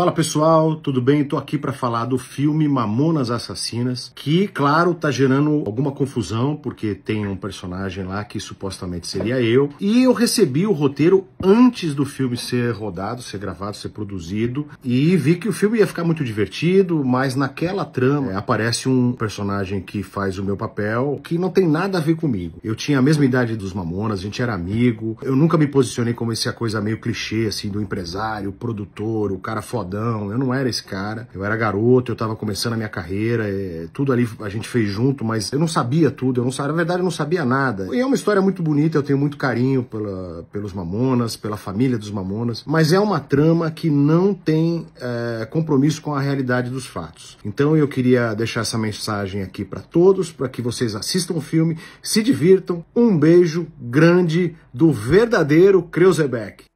Fala pessoal, tudo bem? Estou aqui para falar do filme Mamonas Assassinas, que, claro, tá gerando alguma confusão, porque tem um personagem lá que supostamente seria eu. E eu recebi o roteiro antes do filme ser rodado, ser gravado, ser produzido, e vi que o filme ia ficar muito divertido, mas naquela trama é, aparece um personagem que faz o meu papel, que não tem nada a ver comigo. Eu tinha a mesma idade dos Mamonas, a gente era amigo, eu nunca me posicionei como essa coisa meio clichê, assim, do empresário, produtor, o cara foda fodão, eu não era esse cara. Eu era garoto, eu tava começando a minha carreira, é, tudo ali a gente fez junto, mas eu não sabia tudo, eu não sabia, na verdade eu não sabia nada. E é uma história muito bonita, eu tenho muito carinho pela, pelos Mamonas, pela família dos Mamonas, mas é uma trama que não tem é, compromisso com a realidade dos fatos. Então eu queria deixar essa mensagem aqui para todos, para que vocês assistam o filme, se divirtam. Um beijo grande do verdadeiro Creuzebeck.